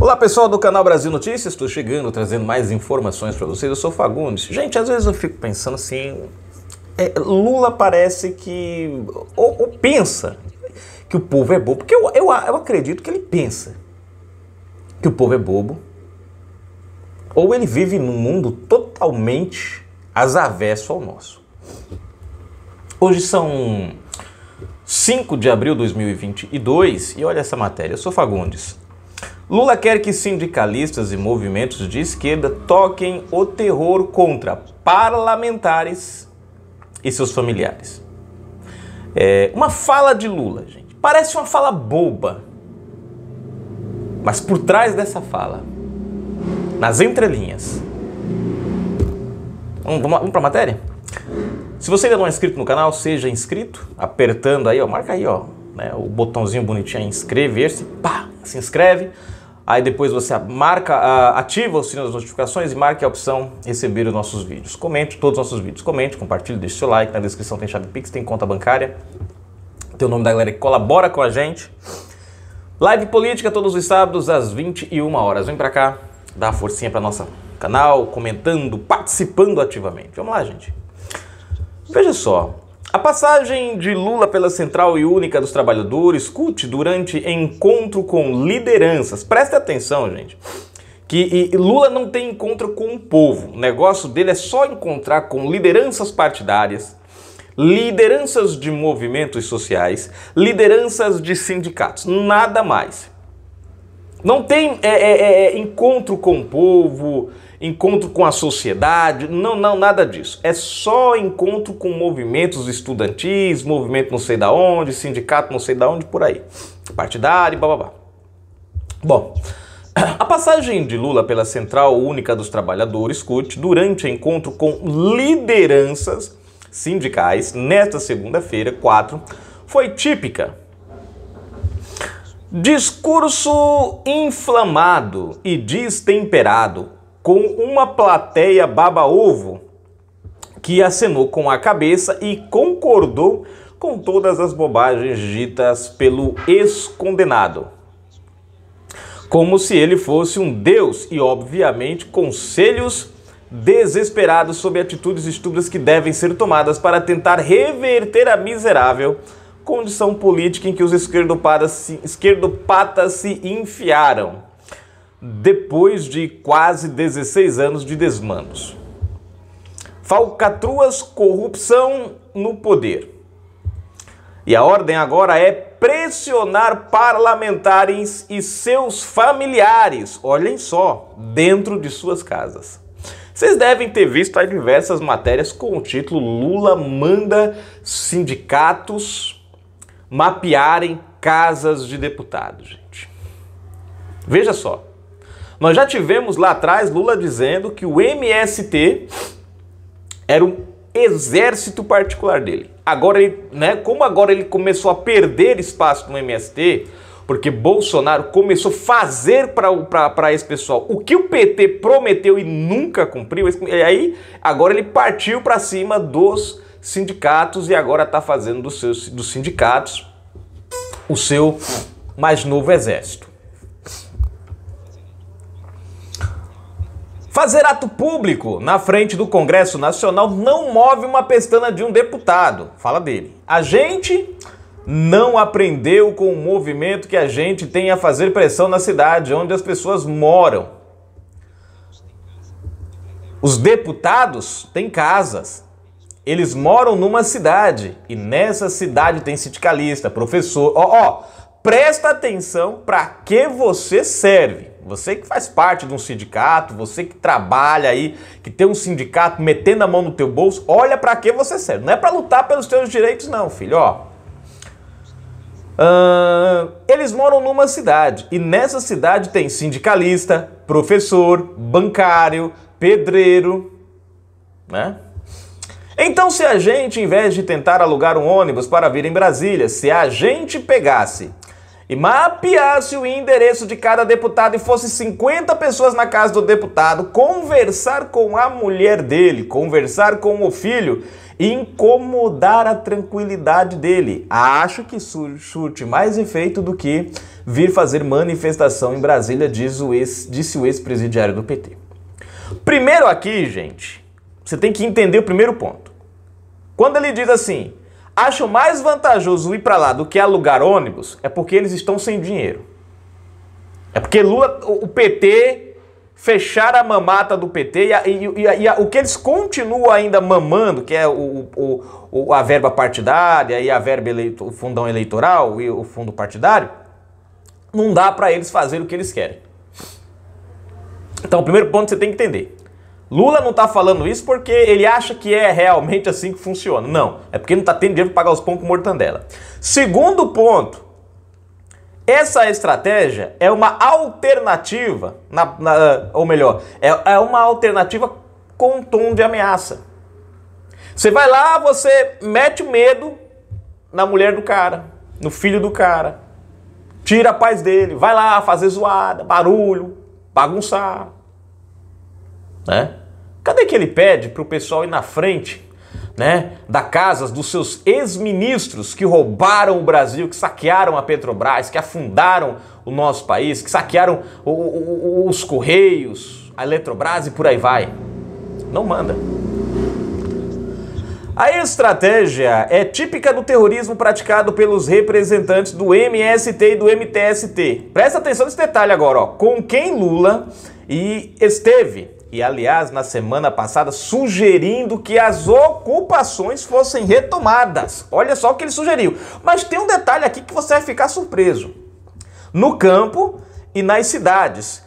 Olá pessoal do canal Brasil Notícias, estou chegando trazendo mais informações para vocês. Eu sou Fagundes. Gente, às vezes eu fico pensando assim, é, Lula parece que ou, ou, pensa que o povo é bobo, porque eu, eu, eu acredito que ele pensa que o povo é bobo, ou ele vive num mundo totalmente azavesso ao nosso. Hoje são 5 de abril de 2022 e olha essa matéria. Eu sou Fagundes. Lula quer que sindicalistas e movimentos de esquerda toquem o terror contra parlamentares e seus familiares. É uma fala de Lula, gente. Parece uma fala boba. Mas por trás dessa fala, nas entrelinhas. Vamos, vamos, vamos para a matéria? Se você ainda não é inscrito no canal, seja inscrito, apertando aí, ó, marca aí, ó, né, o botãozinho bonitinho inscrever-se, pá, se inscreve. Aí depois você marca, ah, ativa o sino das notificações e marque a opção receber os nossos vídeos. Comente todos os nossos vídeos. Comente, compartilhe, deixe seu like. Na descrição tem chave Pix, tem conta bancária. Tem o nome da galera que colabora com a gente. Live política todos os sábados às 21 horas. Vem pra cá, dá uma forcinha pra nosso canal, comentando, participando ativamente. Vamos lá, gente. Veja só, a passagem de Lula pela Central e Única dos Trabalhadores cut durante encontro com lideranças. Presta atenção, gente. Que Lula não tem encontro com o povo. O negócio dele é só encontrar com lideranças partidárias, lideranças de movimentos sociais, lideranças de sindicatos, nada mais. Não tem é, é, é, é encontro com o povo, encontro com a sociedade, não, não, nada disso. É só encontro com movimentos estudantis, movimento não sei da onde, sindicato não sei da onde, por aí. Partidário, bababá. Bom, a passagem de Lula pela Central Única dos Trabalhadores, CUT, durante encontro com lideranças sindicais nesta segunda-feira, 4, foi típica. Discurso inflamado e destemperado, com uma plateia baba-ovo que acenou com a cabeça e concordou com todas as bobagens ditas pelo ex-condenado. Como se ele fosse um deus e, obviamente, conselhos desesperados sobre atitudes estúpidas que devem ser tomadas para tentar reverter a miserável condição política em que os esquerdopatas se, esquerdopatas se enfiaram depois de quase 16 anos de desmandos. Falcatruas, corrupção no poder. E a ordem agora é pressionar parlamentares e seus familiares, olhem só, dentro de suas casas. Vocês devem ter visto as diversas matérias com o título Lula manda sindicatos mapearem casas de deputados, gente. Veja só. Nós já tivemos lá atrás Lula dizendo que o MST era um exército particular dele. Agora ele, né, como agora ele começou a perder espaço no MST, porque Bolsonaro começou a fazer para esse pessoal o que o PT prometeu e nunca cumpriu, e aí agora ele partiu para cima dos sindicatos e agora está fazendo dos, seus, dos sindicatos o seu mais novo exército. Fazer ato público na frente do Congresso Nacional não move uma pestana de um deputado. Fala dele. A gente não aprendeu com o movimento que a gente tem a fazer pressão na cidade onde as pessoas moram. Os deputados têm casas. Eles moram numa cidade e nessa cidade tem sindicalista, professor. Ó, oh, ó, oh, presta atenção para que você serve. Você que faz parte de um sindicato, você que trabalha aí, que tem um sindicato metendo a mão no teu bolso, olha para que você serve. Não é para lutar pelos teus direitos não, filho, ó. Uh, eles moram numa cidade e nessa cidade tem sindicalista, professor, bancário, pedreiro, né? Então, se a gente, em vez de tentar alugar um ônibus para vir em Brasília, se a gente pegasse e mapeasse o endereço de cada deputado e fosse 50 pessoas na casa do deputado, conversar com a mulher dele, conversar com o filho, incomodar a tranquilidade dele. Acho que surte mais efeito do que vir fazer manifestação em Brasília, diz o ex, disse o ex-presidiário do PT. Primeiro aqui, gente, você tem que entender o primeiro ponto. Quando ele diz assim, acham mais vantajoso ir para lá do que alugar ônibus é porque eles estão sem dinheiro. É porque Lula, o PT fechar a mamata do PT e, a, e, a, e a, o que eles continuam ainda mamando, que é o, o, o, a verba partidária e a verba eleito, o fundão eleitoral e o fundo partidário, não dá para eles fazer o que eles querem. Então, o primeiro ponto que você tem que entender. Lula não está falando isso porque ele acha que é realmente assim que funciona. Não, é porque não está tendo dinheiro para pagar os pão com mortandela. Segundo ponto, essa estratégia é uma alternativa, na, na, ou melhor, é, é uma alternativa com tom de ameaça. Você vai lá, você mete medo na mulher do cara, no filho do cara, tira a paz dele, vai lá fazer zoada, barulho, bagunçar, né? Cadê que ele pede para o pessoal ir na frente né, da casas dos seus ex-ministros que roubaram o Brasil, que saquearam a Petrobras, que afundaram o nosso país, que saquearam o, o, os Correios, a Eletrobras e por aí vai? Não manda. A estratégia é típica do terrorismo praticado pelos representantes do MST e do MTST. Presta atenção nesse detalhe agora, ó, com quem Lula e esteve e aliás, na semana passada, sugerindo que as ocupações fossem retomadas. Olha só o que ele sugeriu. Mas tem um detalhe aqui que você vai ficar surpreso. No campo e nas cidades,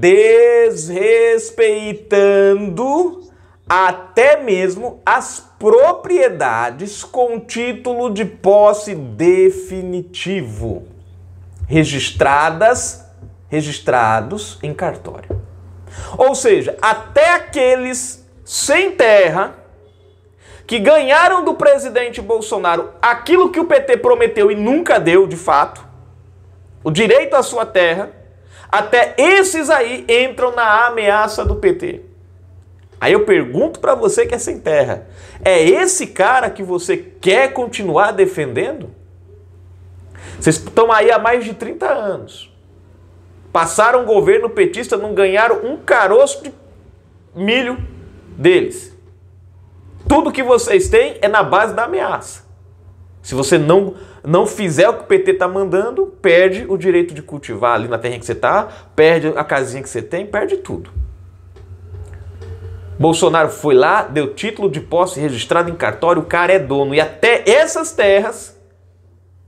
desrespeitando até mesmo as propriedades com título de posse definitivo, registradas, registrados em cartório. Ou seja, até aqueles sem terra que ganharam do presidente Bolsonaro aquilo que o PT prometeu e nunca deu de fato, o direito à sua terra, até esses aí entram na ameaça do PT. Aí eu pergunto para você que é sem terra: é esse cara que você quer continuar defendendo? Vocês estão aí há mais de 30 anos. Passaram o governo petista, não ganharam um caroço de milho deles. Tudo que vocês têm é na base da ameaça. Se você não, não fizer o que o PT está mandando, perde o direito de cultivar ali na terra que você está, perde a casinha que você tem, perde tudo. Bolsonaro foi lá, deu título de posse registrado em cartório, o cara é dono. E até essas terras,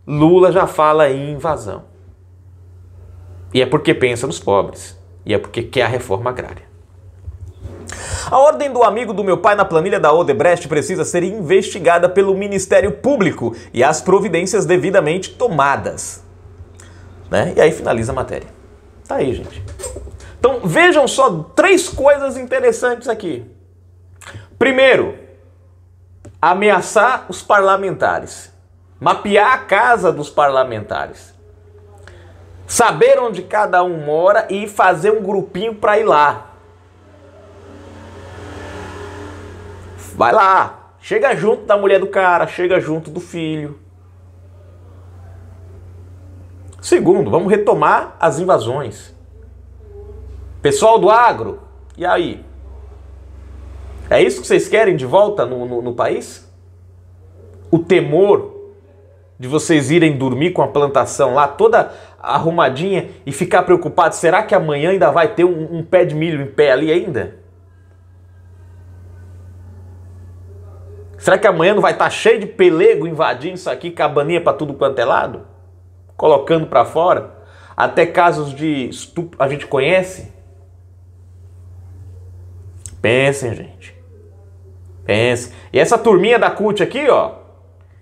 Lula já fala em invasão. E é porque pensa nos pobres. E é porque quer a reforma agrária. A ordem do amigo do meu pai na planilha da Odebrecht precisa ser investigada pelo Ministério Público e as providências devidamente tomadas. Né? E aí finaliza a matéria. Tá aí, gente. Então vejam só três coisas interessantes aqui. Primeiro, ameaçar os parlamentares, mapear a casa dos parlamentares saber onde cada um mora e fazer um grupinho para ir lá. Vai lá, chega junto da mulher do cara, chega junto do filho. Segundo, vamos retomar as invasões. Pessoal do agro, e aí? É isso que vocês querem de volta no, no, no país? O temor de vocês irem dormir com a plantação lá toda arrumadinha e ficar preocupado, será que amanhã ainda vai ter um, um pé de milho em pé ali ainda? Será que amanhã não vai estar tá cheio de pelego invadindo isso aqui, cabaninha para tudo quanto é lado? Colocando para fora? Até casos de estupro a gente conhece? Pensem, gente. Pensem. E essa turminha da CUT aqui, ó,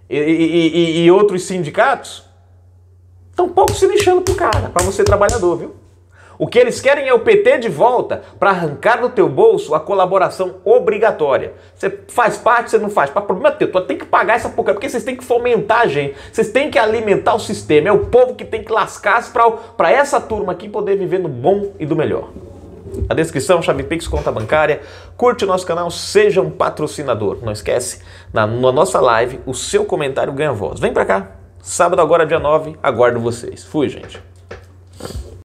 e, e, e outros sindicatos estão pouco se lixando pro cara, para você trabalhador, viu? O que eles querem é o PT de volta para arrancar do teu bolso a colaboração obrigatória. Você faz parte, você não faz parte. Problema teu, tu tem que pagar essa porcaria, porque vocês têm que fomentar a gente, vocês têm que alimentar o sistema. É o povo que tem que lascar para essa turma aqui poder viver no bom e do melhor na descrição, chave Pix, conta bancária. Curte o nosso canal, seja um patrocinador. Não esquece, na, na nossa live, o seu comentário ganha voz. Vem pra cá, sábado agora, dia 9, aguardo vocês. Fui, gente.